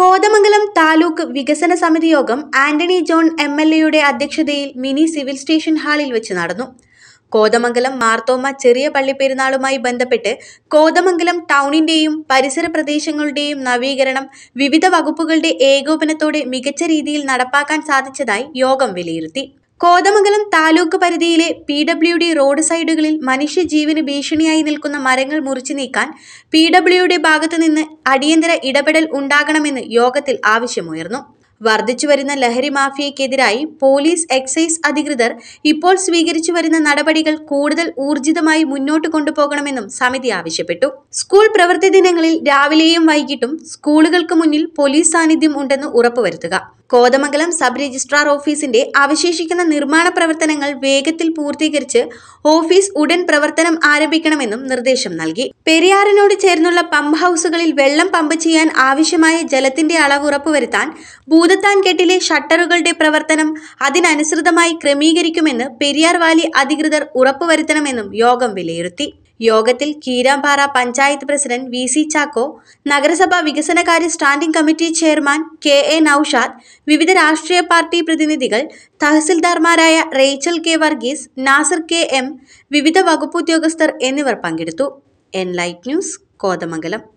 കോതമംഗലം താലൂക്ക് വികസന സമിതി യോഗം ആന്റണി ജോൺ എം എൽ എയുടെ അധ്യക്ഷതയിൽ മിനി സിവിൽ സ്റ്റേഷൻ ഹാളിൽ വെച്ച് നടന്നു കോതമംഗലം മാർത്തോമ ചെറിയ പള്ളിപ്പെരുന്നാളുമായി ബന്ധപ്പെട്ട് കോതമംഗലം ടൗണിന്റെയും പരിസര പ്രദേശങ്ങളുടെയും നവീകരണം വിവിധ വകുപ്പുകളുടെ ഏകോപനത്തോടെ മികച്ച രീതിയിൽ നടപ്പാക്കാൻ സാധിച്ചതായി യോഗം വിലയിരുത്തി കോതമംഗലം താലൂക്ക് പരിധിയിലെ പി ഡബ്ല്യു ഡി റോഡ് സൈഡുകളിൽ മനുഷ്യജീവന് ഭീഷണിയായി നിൽക്കുന്ന മരങ്ങൾ മുറിച്ചു നീക്കാൻ പി ഡബ്ല്യുയുടെ ഭാഗത്തു നിന്ന് അടിയന്തര ഇടപെടൽ ഉണ്ടാകണമെന്ന് യോഗത്തിൽ ആവശ്യമുയർന്നു വർദ്ധിച്ചുവരുന്ന ലഹരി മാഫിയയ്ക്കെതിരായി പോലീസ് എക്സൈസ് അധികൃതർ ഇപ്പോൾ സ്വീകരിച്ചു വരുന്ന നടപടികൾ കൂടുതൽ ഊർജിതമായി മുന്നോട്ട് കൊണ്ടുപോകണമെന്നും സമിതി ആവശ്യപ്പെട്ടു സ്കൂൾ പ്രവൃത്തി ദിനങ്ങളിൽ രാവിലെയും വൈകിട്ടും സ്കൂളുകൾക്ക് മുന്നിൽ പോലീസ് സാന്നിധ്യം ഉണ്ടെന്ന് ഉറപ്പുവരുത്തുക കോതമംഗലം സബ് രജിസ്ട്രാർ ഓഫീസിന്റെ അവശേഷിക്കുന്ന നിർമ്മാണ പ്രവർത്തനങ്ങൾ വേഗത്തിൽ പൂർത്തീകരിച്ച് ഓഫീസ് ഉടൻ പ്രവർത്തനം ആരംഭിക്കണമെന്നും നിർദ്ദേശം നൽകി പെരിയാറിനോട് ചേർന്നുള്ള പമ്പ് ഹൗസുകളിൽ വെള്ളം പമ്പ് ചെയ്യാൻ ആവശ്യമായ ജലത്തിന്റെ അളവ് ഉറപ്പുവരുത്താൻ ഭൂതത്താൻ കെട്ടിലെ ഷട്ടറുകളുടെ പ്രവർത്തനം അതിനനുസൃതമായി ക്രമീകരിക്കുമെന്ന് പെരിയാർ വാലി അധികൃതർ ഉറപ്പുവരുത്തണമെന്നും യോഗം വിലയിരുത്തി യോഗത്തിൽ Keerampara panchayat president V C Chacko നഗരസഭാ വികസനകാര്യ standing committee chairman K A Naushad വിവിധ രാഷ്ട്രീയ പാർട്ടി പ്രതിനിധികൾ തഹസിൽദാർമാരായ Rachel K Varghese Nasar K M വിവിധ വകുപ്പ് ഉദ്യോഗസ്ഥർ എന്നിവർ പങ്കെടുത്തു എൻ ലൈറ്റ് ന്യൂസ് കോതമംഗലം